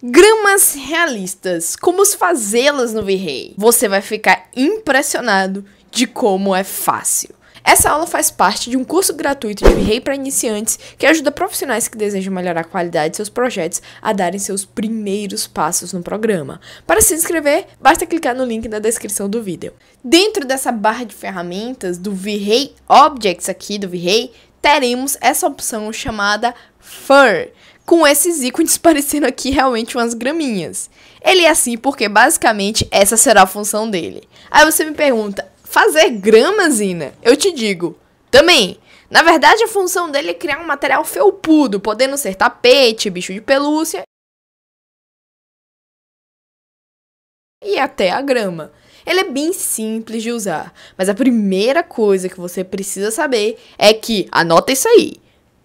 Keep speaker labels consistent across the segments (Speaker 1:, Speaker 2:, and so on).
Speaker 1: Gramas realistas, como fazê-las no V-Ray. Você vai ficar impressionado de como é fácil. Essa aula faz parte de um curso gratuito de V-Ray para iniciantes que ajuda profissionais que desejam melhorar a qualidade de seus projetos a darem seus primeiros passos no programa. Para se inscrever, basta clicar no link na descrição do vídeo. Dentro dessa barra de ferramentas do V-Ray Objects aqui do V-Ray, teremos essa opção chamada Fur, com esses ícones parecendo aqui realmente umas graminhas. Ele é assim porque basicamente essa será a função dele. Aí você me pergunta, fazer grama Zina? Eu te digo, também. Na verdade, a função dele é criar um material felpudo, podendo ser tapete, bicho de pelúcia e até a grama. Ele é bem simples de usar, mas a primeira coisa que você precisa saber é que, anota isso aí,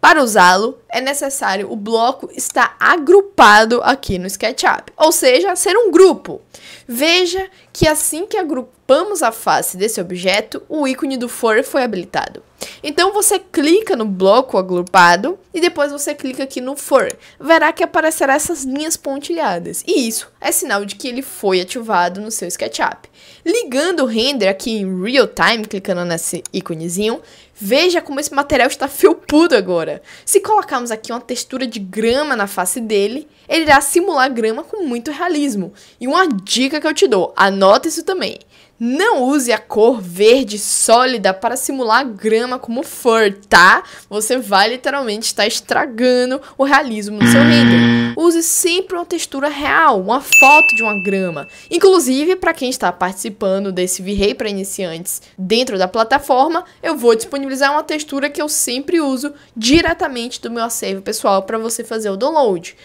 Speaker 1: para usá-lo, é necessário o bloco estar agrupado aqui no SketchUp, ou seja, ser um grupo. Veja que assim que agrupamos a face desse objeto, o ícone do for foi habilitado. Então você clica no bloco agrupado e depois você clica aqui no for. Verá que aparecerá essas linhas pontilhadas. E isso é sinal de que ele foi ativado no seu SketchUp. Ligando o render aqui em real time, clicando nesse íconezinho, Veja como esse material está felpudo agora. Se colocarmos aqui uma textura de grama na face dele, ele irá simular grama com muito realismo. E uma dica que eu te dou, anota isso também. Não use a cor verde sólida para simular grama como fur, tá? Você vai literalmente estar estragando o realismo do seu render. Use sempre uma textura real, uma foto de uma grama. Inclusive, para quem está participando desse V-Ray para iniciantes dentro da plataforma, eu vou disponibilizar uma textura que eu sempre uso diretamente do meu acervo pessoal para você fazer o download.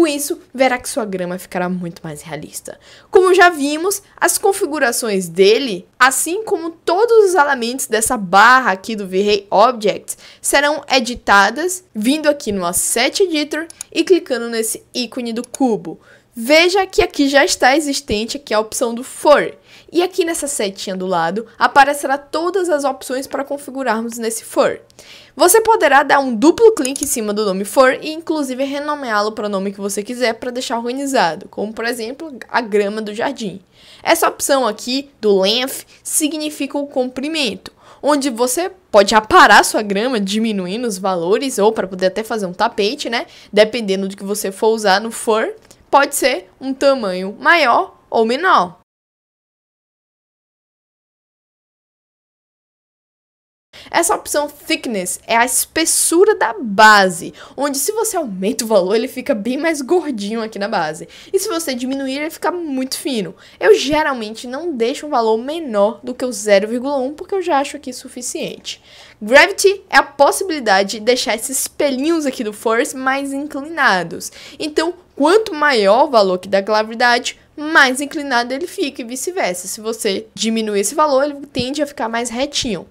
Speaker 1: Com isso, verá que sua grama ficará muito mais realista. Como já vimos, as configurações dele, assim como todos os elementos dessa barra aqui do V-Ray Objects, serão editadas vindo aqui no Asset Editor e clicando nesse ícone do cubo. Veja que aqui já está existente aqui é a opção do for. E aqui nessa setinha do lado aparecerá todas as opções para configurarmos nesse for. Você poderá dar um duplo clique em cima do nome for e inclusive renomeá-lo para o nome que você quiser para deixar organizado, como por exemplo a grama do jardim. Essa opção aqui do length significa o comprimento, onde você pode aparar sua grama diminuindo os valores ou para poder até fazer um tapete, né? Dependendo do que você for usar no for pode ser um tamanho maior ou menor. Essa opção thickness é a espessura da base, onde se você aumenta o valor, ele fica bem mais gordinho aqui na base. E se você diminuir, ele fica muito fino. Eu geralmente não deixo um valor menor do que o 0,1, porque eu já acho aqui suficiente. Gravity é a possibilidade de deixar esses pelinhos aqui do force mais inclinados. Então, Quanto maior o valor que da clavidade, mais inclinado ele fica e vice-versa. Se você diminuir esse valor, ele tende a ficar mais retinho.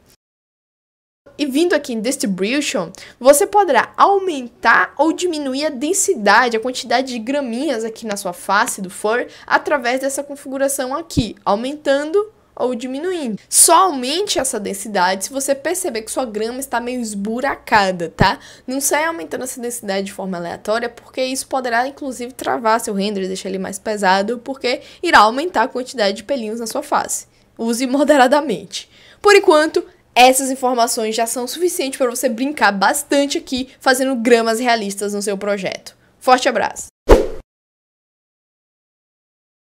Speaker 1: E vindo aqui em distribution, você poderá aumentar ou diminuir a densidade, a quantidade de graminhas aqui na sua face do fur através dessa configuração aqui, aumentando ou diminuindo. Só aumente essa densidade se você perceber que sua grama está meio esburacada, tá? Não saia aumentando essa densidade de forma aleatória, porque isso poderá inclusive travar seu render e deixar ele mais pesado, porque irá aumentar a quantidade de pelinhos na sua face. Use moderadamente. Por enquanto, essas informações já são suficientes para você brincar bastante aqui fazendo gramas realistas no seu projeto. Forte abraço!